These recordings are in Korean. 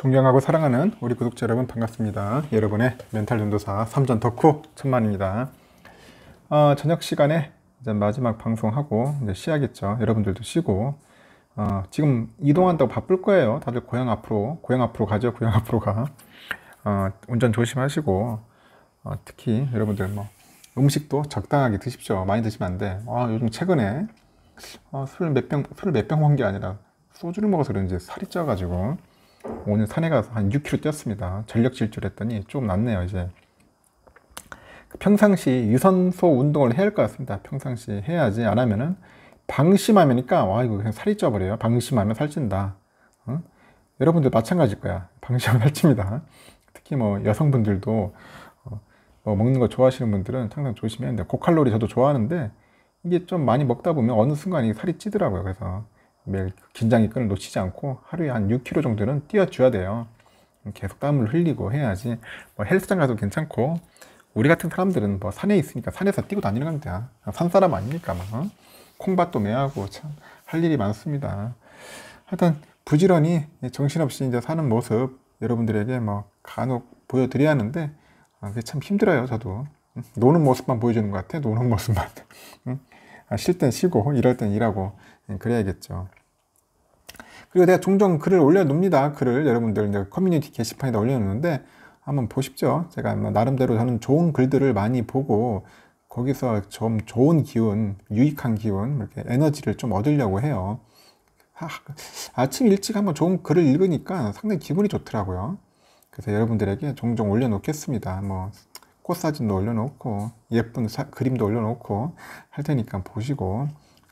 존경하고 사랑하는 우리 구독자 여러분 반갑습니다. 여러분의 멘탈 전도사 3전 덕후 천만입니다. 어, 저녁 시간에 이제 마지막 방송하고 이제 쉬야겠죠. 여러분들도 쉬고 어, 지금 이동한다고 바쁠 거예요. 다들 고향 앞으로 고향 앞으로 가죠. 고향 앞으로 가. 어, 운전 조심하시고 어, 특히 여러분들 뭐 음식도 적당하게 드십시오. 많이 드시면 안 돼. 아, 요즘 최근에 아, 어, 술몇병술몇병 한 게 아니라 소주를 먹어서 그런지 살이 쪄가지고 오늘 산에 가서 한 6km 뛰었습니다. 전력 질주를 했더니 조금 낫네요, 이제. 평상시 유산소 운동을 해야 할 것 같습니다. 평상시 해야지 안 하면은 방심하면니까 와 이거 그냥 살이 쪄버려요. 방심하면 살찐다. 응? 여러분들 마찬가지일 거야. 방심하면 살찝니다. 특히 뭐 여성분들도 어, 뭐 먹는 거 좋아하시는 분들은 항상 조심해야 돼요. 고칼로리 저도 좋아하는데 이게 좀 많이 먹다 보면 어느 순간 이 살이 찌더라고요. 그래서 매일 긴장의 끈을 놓치지 않고 하루에 한 6kg 정도는 뛰어줘야 돼요. 계속 땀을 흘리고 해야지 뭐 헬스장 가도 괜찮고 우리 같은 사람들은 뭐 산에 있으니까 산에서 뛰고 다니는 건데 산 사람 아니니까 막 뭐. 어? 콩밭도 매하고 참 할 일이 많습니다. 하여튼 부지런히 정신없이 이제 사는 모습 여러분들에게 뭐 간혹 보여드려야 하는데 아, 그게 참 힘들어요 저도 노는 모습만 보여주는 것 같아 노는 모습만 아, 쉴땐 쉬고 이럴 땐 일하고 예, 그래야겠죠. 그리고 내가 종종 글을 올려놓습니다. 글을 여러분들 커뮤니티 게시판에다 올려놓는데 한번 보십시오. 제가 뭐 나름대로 저는 좋은 글들을 많이 보고 거기서 좀 좋은 기운, 유익한 기운, 이렇게 에너지를 좀 얻으려고 해요. 아, 침 일찍 한번 좋은 글을 읽으니까 상당히 기분이 좋더라고요. 그래서 여러분들에게 종종 올려놓겠습니다. 뭐 꽃사진도 올려놓고 예쁜 사, 그림도 올려놓고 할 테니까 보시고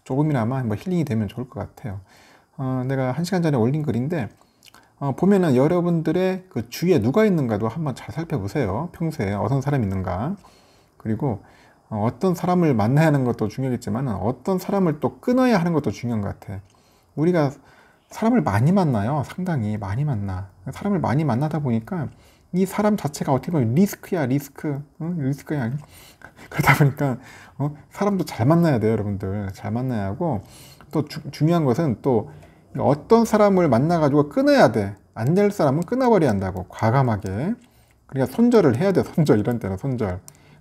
조금이나마 뭐 힐링이 되면 좋을 것 같아요. 어, 내가 한 시간 전에 올린 글인데 어, 보면은 여러분들의 그 주위에 누가 있는가도 한번 잘 살펴보세요. 평소에 어떤 사람이 있는가 그리고 어, 떤 사람을 만나야 하는 것도 중요하겠지만 어떤 사람을 또 끊어야 하는 것도 중요한 것 같아. 우리가 사람을 많이 만나요. 상당히 많이 만나. 사람을 많이 만나다 보니까 이 사람 자체가 어떻게 보면 리스크야, 리스크. 응? 리스크야. 그러다 보니까 어? 사람도 잘 만나야 돼요, 여러분들. 잘 만나야 하고 또 주, 중요한 것은 또 어떤 사람을 만나가지고 끊어야 돼. 안 될 사람은 끊어버려야 한다고. 과감하게. 그러니까 손절을 해야 돼. 손절. 이런 때는 손절.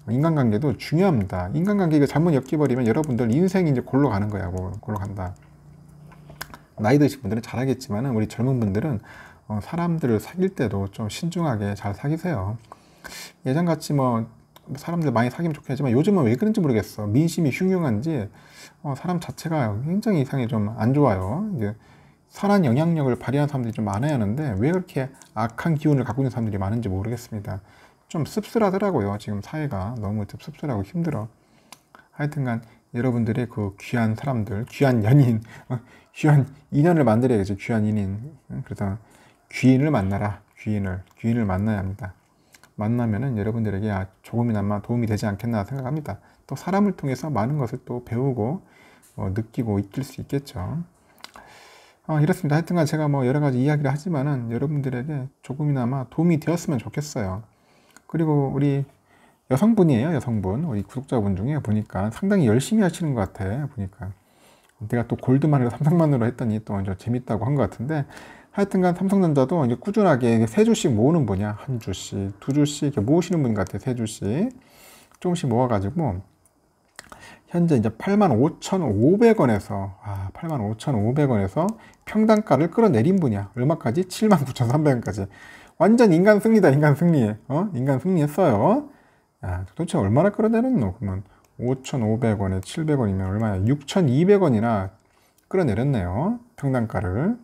인간관계도 중요합니다. 인간관계 가 잘못 엮여버리면 여러분들 인생이 이제 골로 가는 거야. 뭐, 골로 간다. 나이 드신 분들은 잘하겠지만 우리 젊은 분들은 어, 사람들을 사귈 때도 좀 신중하게 잘 사귀세요. 예전같이 뭐 사람들 많이 사귀면 좋겠지만 요즘은 왜 그런지 모르겠어. 민심이 흉흉한지 어, 사람 자체가 굉장히 이상이 좀 안 좋아요. 이제 선한 영향력을 발휘하는 사람들이 좀 많아야 하는데 왜 그렇게 악한 기운을 갖고 있는 사람들이 많은지 모르겠습니다. 좀 씁쓸하더라고요. 지금 사회가 너무 좀 씁쓸하고 힘들어. 하여튼간 여러분들의 그 귀한 사람들, 귀한 연인, 어, 귀한 인연을 만들어야겠죠. 귀한 인인. 그래서 귀인을 만나라. 귀인을. 귀인을 만나야 합니다. 만나면은 여러분들에게 아, 조금이나마 도움이 되지 않겠나 생각합니다. 또 사람을 통해서 많은 것을 또 배우고 어, 느끼고 익힐 수 있겠죠. 어, 이렇습니다. 하여튼간 제가 뭐 여러 가지 이야기를 하지만은 여러분들에게 조금이나마 도움이 되었으면 좋겠어요. 그리고 우리 여성분이에요, 여성분. 우리 구독자분 중에 보니까 상당히 열심히 하시는 것 같아, 보니까. 내가 또 골드만으로 삼성만으로 했더니 또 이제 재밌다고 한 것 같은데 하여튼간 삼성전자도 이제 꾸준하게 세 주씩 모으는 분이야. 한 주씩, 두 주씩 모으시는 분 같아, 세 주씩. 조금씩 모아가지고 현재 이제 85,500원에서 아, 85,500원에서 평단가를 끌어내린 분이야. 얼마까지? 79,300원까지. 완전 인간 승리다. 인간 승리. 어? 인간 승리했어요. 야, 도대체 얼마나 끌어내렸노? 그러면 5,500원에 700원이면 얼마야? 6,200원이나 끌어내렸네요. 평단가를.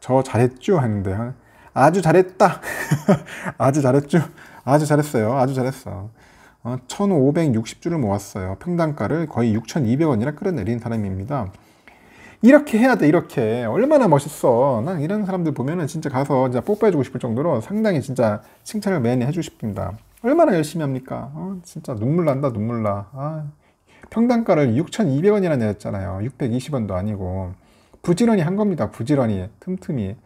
저 잘했죠? 하는데 아, 아주 잘했다. 아주 잘했죠? 아주 잘했어요. 아주 잘했어. 1560주를 어, 모았어요. 평당가를 거의 6200원이라 끌어내린 사람입니다. 이렇게 해야 돼, 이렇게. 얼마나 멋있어. 난 이런 사람들 보면은 진짜 가서 진짜 뽀뽀해주고 싶을 정도로 상당히 진짜 칭찬을 매일 해주고 싶습니다. 얼마나 열심히 합니까? 어, 진짜 눈물 난다, 눈물 나. 아, 평당가를 6,200원이나 내렸잖아요. 620원도 아니고. 부지런히 한 겁니다. 부지런히. 틈틈이.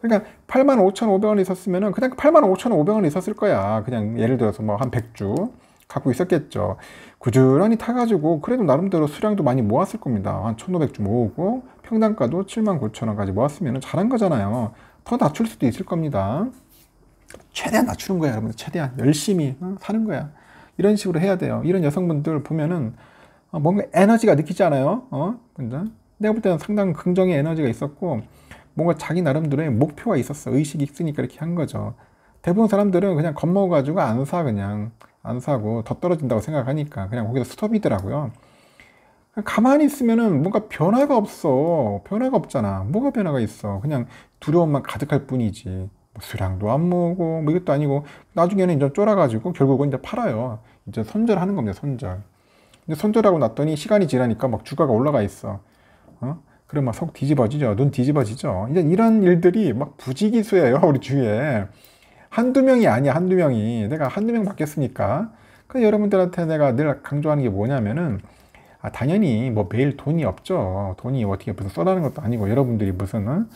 그러니까 85,500원이 있었으면 그냥 85,500원이 있었을 거야. 그냥 예를 들어서 뭐 한 100주. 갖고 있었겠죠. 꾸준히 타가지고 그래도 나름대로 수량도 많이 모았을 겁니다. 한 1500주 모으고 평당가도 79,000원까지 모았으면 잘한 거잖아요. 더 낮출 수도 있을 겁니다. 최대한 낮추는 거야, 여러분. 최대한 열심히 사는 거야. 이런 식으로 해야 돼요. 이런 여성분들 보면은 어, 뭔가 에너지가 느끼지 않아요? 어? 내가 볼 때는 상당히 긍정의 에너지가 있었고 뭔가 자기 나름대로의 목표가 있었어. 의식이 있으니까 이렇게 한 거죠. 대부분 사람들은 그냥 겁먹어가지고 안 사, 그냥. 안 사고 더 떨어진다고 생각하니까 그냥 거기서 스톱이더라고요. 가만히 있으면은 뭔가 변화가 없어. 변화가 없잖아. 뭐가 변화가 있어. 그냥 두려움만 가득할 뿐이지. 뭐 수량도 안 모으고, 뭐 이것도 아니고, 나중에는 이제 쫄아가지고 결국은 이제 팔아요. 이제 손절하는 겁니다, 손절. 근데 손절하고 났더니 시간이 지나니까 막 주가가 올라가 있어. 어? 그럼 막 속 뒤집어지죠. 눈 뒤집어지죠. 이제 이런 일들이 막 부지기수예요, 우리 주위에. 한두 명이 아니야, 한두 명이. 내가 한두 명 받겠습니까? 그 여러분들한테 내가 늘 강조하는 게 뭐냐면은, 아, 당연히 뭐 매일 돈이 없죠. 돈이 어떻게 무슨 써라는 것도 아니고, 여러분들이 무슨,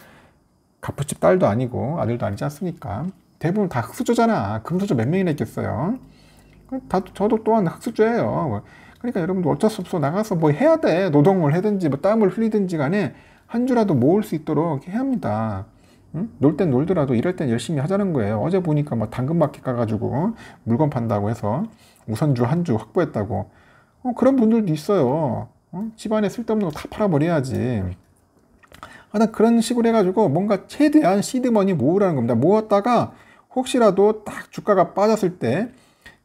갚부집 어? 딸도 아니고, 아들도 아니지 않습니까? 대부분 다 흑수저잖아. 금수저 몇 명이나 있겠어요? 다, 저도 또한 흑수저예요. 그러니까 여러분도 어쩔 수 없어. 나가서 뭐 해야 돼. 노동을 해든지, 뭐 땀을 흘리든지 간에 한 주라도 모을 수 있도록 해야 합니다. 응? 놀땐 놀더라도 이럴 땐 열심히 하자는 거예요. 어제 보니까 막 당근마켓 가가지고 물건 판다고 해서 우선주 한 주 확보했다고. 어, 그런 분들도 있어요. 어? 집안에 쓸데없는 거 다 팔아버려야지. 하여 아, 튼 그런 식으로 해가지고 뭔가 최대한 시드머니 모으라는 겁니다. 모았다가 혹시라도 딱 주가가 빠졌을 때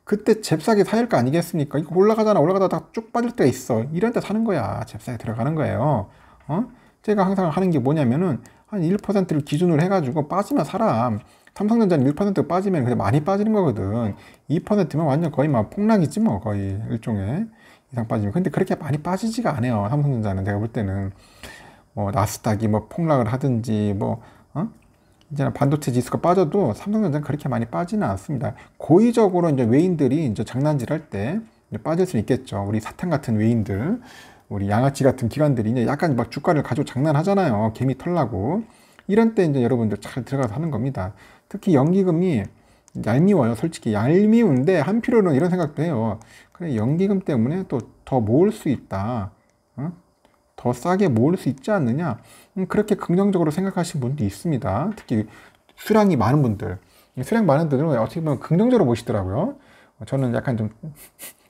그때 잽싸게 사야 할 거 아니겠습니까? 이거 올라가잖아. 올라가다가 쭉 빠질 때가 있어. 이럴 때 사는 거야. 잽싸게 들어가는 거예요. 어? 제가 항상 하는 게 뭐냐면은 한 1%를 기준으로 해가지고 빠지면 사람 삼성전자는 1% 빠지면 그냥 많이 빠지는 거거든 2%면 완전 거의 막 폭락이지 뭐 거의 일종의 이상 빠지면 근데 그렇게 많이 빠지지가 않아요 삼성전자는 제가볼 때는 뭐 나스닥이 뭐 폭락을 하든지 뭐 어? 이제 반도체 지수가 빠져도 삼성전자는 그렇게 많이 빠지는 않습니다 고의적으로 이제 외인들이 이제 장난질 할 때 빠질 수 있겠죠 우리 사탕 같은 외인들 우리 양아치 같은 기관들이 이제 약간 막 주가를 가지고 장난하잖아요. 개미 털라고. 이런 때 이제 여러분들 잘 들어가서 하는 겁니다. 특히 연기금이 얄미워요. 솔직히 얄미운데 한필요는 이런 생각도 해요. 그래 연기금 때문에 또 더 모을 수 있다. 더 싸게 모을 수 있지 않느냐. 음, 그렇게 긍정적으로 생각하시는 분도 있습니다. 특히 수량이 많은 분들. 수량 많은 분들은 어떻게 보면 긍정적으로 보시더라고요. 저는 약간 좀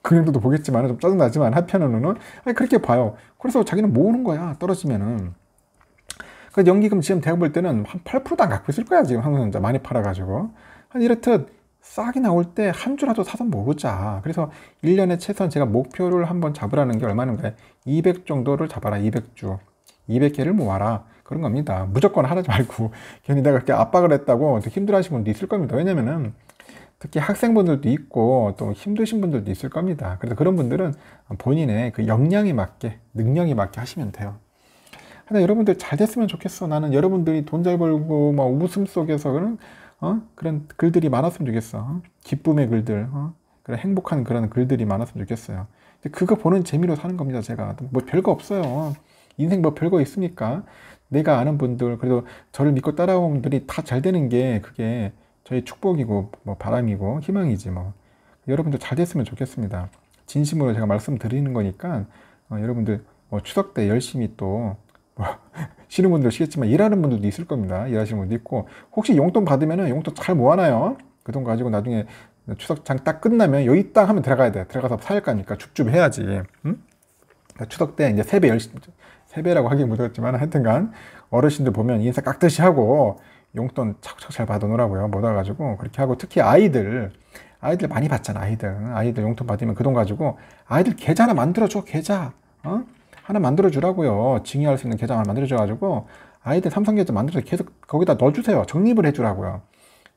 그림들도 보겠지만 좀 짜증나지만 한편으로는 아니, 그렇게 봐요. 그래서 자기는 모으는 거야. 떨어지면은. 그 연기금 지금 대학 볼 때는 한 8%도 안 갖고 있을 거야. 지금 한국전자 많이 팔아가지고. 한 이렇듯 싹이 나올 때 한 주라도 사서 먹으자. 그래서 1년에 최소한 제가 목표를 한번 잡으라는 게 얼마인가요? 200 정도를 잡아라. 200주. 200개를 모아라. 그런 겁니다. 무조건 하지 말고. 괜히 내가 그렇게 압박을 했다고 힘들어 하시는 분도 있을 겁니다. 왜냐면은 특히 학생분들도 있고 또 힘드신 분들도 있을 겁니다. 그래서 그런 분들은 본인의 그 역량에 맞게, 능력에 맞게 하시면 돼요. 근데 여러분들 잘 됐으면 좋겠어. 나는 여러분들이 돈 잘 벌고 막 웃음 속에서 그런 어? 그런 글들이 많았으면 좋겠어. 어? 기쁨의 글들, 어? 그런 행복한 그런 글들이 많았으면 좋겠어요. 그거 보는 재미로 사는 겁니다. 제가 뭐 별거 없어요. 인생 뭐 별거 있습니까? 내가 아는 분들 그래도 저를 믿고 따라온 분들이 다 잘 되는 게 그게 저희 축복이고 뭐 바람이고 희망이지 뭐여러분들잘 됐으면 좋겠습니다. 진심으로 제가 말씀드리는 거니까 어, 여러분들 뭐 추석 때 열심히 또뭐 쉬는 분들 쉬겠지만 일하는 분들도 있을 겁니다. 일하시는 분도 있고 혹시 용돈 받으면 용돈 잘 모아놔요. 그 돈 가지고 나중에 추석장 딱 끝나면 여기 있 하면 들어가야 돼. 들어가서 살 거니까 줍줍 해야지. 응? 그러니까 추석 때 이제 세배 열심 히 세배라고 하긴 무섭지만 하여튼간 어르신들 보면 인사 깍듯이 하고 용돈 차곡잘 받아놓으라고요. 못 와가지고. 그렇게 하고 특히 아이들, 아이들 많이 받잖아, 아이들. 아이들 용돈 받으면 그 돈 가지고 아이들 계좌 하나 만들어줘, 계좌. 어? 하나 만들어주라고요. 증여할 수 있는 계좌 하나 만들어줘가지고 아이들 삼성계좌 만들어서 계속 거기다 넣어주세요. 적립을 해주라고요.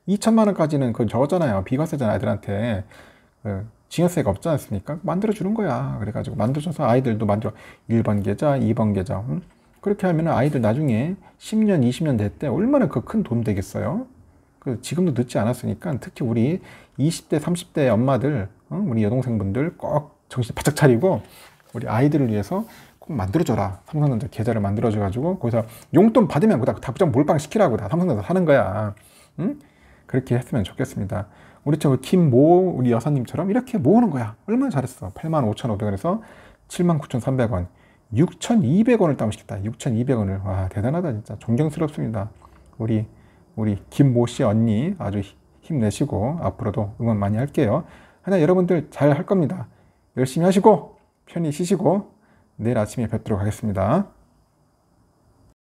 2천만 원까지는 그 저거잖아요. 비과세잖아, 아이들한테. 그 증여세가 없지 않습니까? 만들어주는 거야. 그래가지고 만들어줘서 아이들도 만들어 1번 계좌, 2번 계좌, 응? 그렇게 하면 아이들 나중에 10년, 20년 될때 얼마나 그큰 도움 되겠어요? 그 지금도 늦지 않았으니까 특히 우리 20대, 30대 엄마들, 어, 우리 여동생분들 꼭 정신 바짝 차리고 우리 아이들을 위해서 꼭 만들어줘라. 삼성전자 계좌를 만들어줘가지고 거기서 용돈 받으면 그다 답장 몰빵 시키라고 다 삼성전자 사는 거야. 응? 그렇게 했으면 좋겠습니다. 우리 저 김모 우리 여사님처럼 이렇게 모으는 거야. 얼마나 잘했어. 8 5 5 0 0백 원에서 7 9 3 0 0 원. 6,200원을 다운시켰다. 6,200원을. 와, 대단하다, 진짜. 존경스럽습니다. 우리, 우리 김모 씨 언니 아주 힘내시고, 앞으로도 응원 많이 할게요. 하나 여러분들 잘 할 겁니다. 열심히 하시고, 편히 쉬시고, 내일 아침에 뵙도록 하겠습니다.